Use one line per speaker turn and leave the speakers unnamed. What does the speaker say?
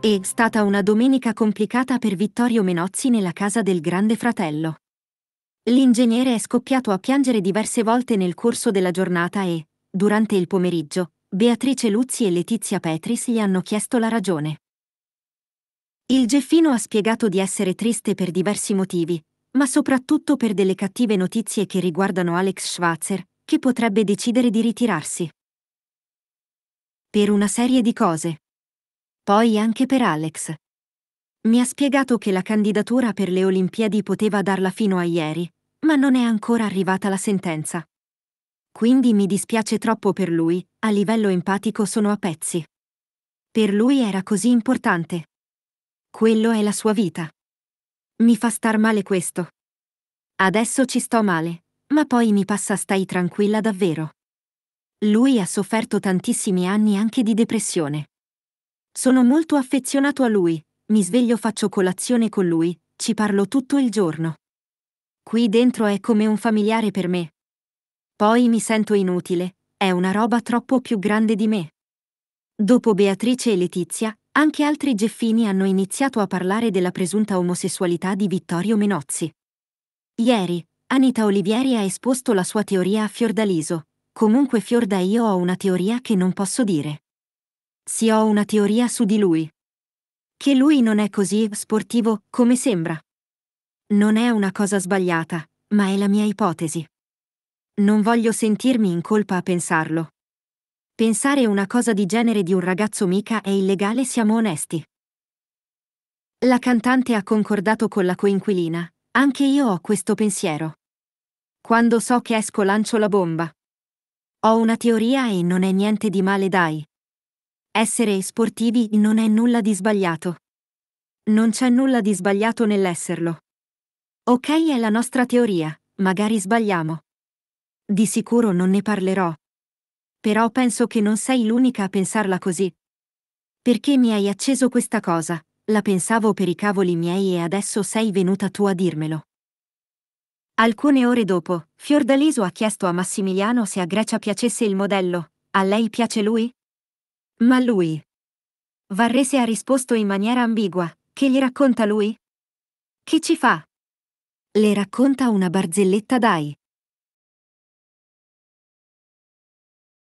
È stata una domenica complicata per Vittorio Menozzi nella casa del grande fratello. L'ingegnere è scoppiato a piangere diverse volte nel corso della giornata e, durante il pomeriggio, Beatrice Luzzi e Letizia Petris gli hanno chiesto la ragione. Il Geffino ha spiegato di essere triste per diversi motivi, ma soprattutto per delle cattive notizie che riguardano Alex Schwarzer, che potrebbe decidere di ritirarsi. Per una serie di cose. Poi anche per Alex. Mi ha spiegato che la candidatura per le Olimpiadi poteva darla fino a ieri, ma non è ancora arrivata la sentenza. Quindi mi dispiace troppo per lui, a livello empatico sono a pezzi. Per lui era così importante. Quello è la sua vita. Mi fa star male questo. Adesso ci sto male, ma poi mi passa stai tranquilla davvero. Lui ha sofferto tantissimi anni anche di depressione. Sono molto affezionato a lui, mi sveglio faccio colazione con lui, ci parlo tutto il giorno. Qui dentro è come un familiare per me. Poi mi sento inutile, è una roba troppo più grande di me. Dopo Beatrice e Letizia, anche altri Geffini hanno iniziato a parlare della presunta omosessualità di Vittorio Menozzi. Ieri, Anita Olivieri ha esposto la sua teoria a Fiordaliso. Comunque Fiorda io ho una teoria che non posso dire. Sì ho una teoria su di lui. Che lui non è così sportivo come sembra. Non è una cosa sbagliata, ma è la mia ipotesi. Non voglio sentirmi in colpa a pensarlo. Pensare una cosa di genere di un ragazzo mica è illegale, siamo onesti. La cantante ha concordato con la coinquilina, anche io ho questo pensiero. Quando so che esco lancio la bomba. Ho una teoria e non è niente di male dai. Essere sportivi non è nulla di sbagliato. Non c'è nulla di sbagliato nell'esserlo. Ok è la nostra teoria, magari sbagliamo. Di sicuro non ne parlerò. Però penso che non sei l'unica a pensarla così. Perché mi hai acceso questa cosa, la pensavo per i cavoli miei e adesso sei venuta tu a dirmelo. Alcune ore dopo, Fiordaliso ha chiesto a Massimiliano se a Grecia piacesse il modello. A lei piace lui? Ma lui. Varrese ha risposto in maniera ambigua. Che gli racconta lui? Che ci fa? Le racconta una barzelletta dai.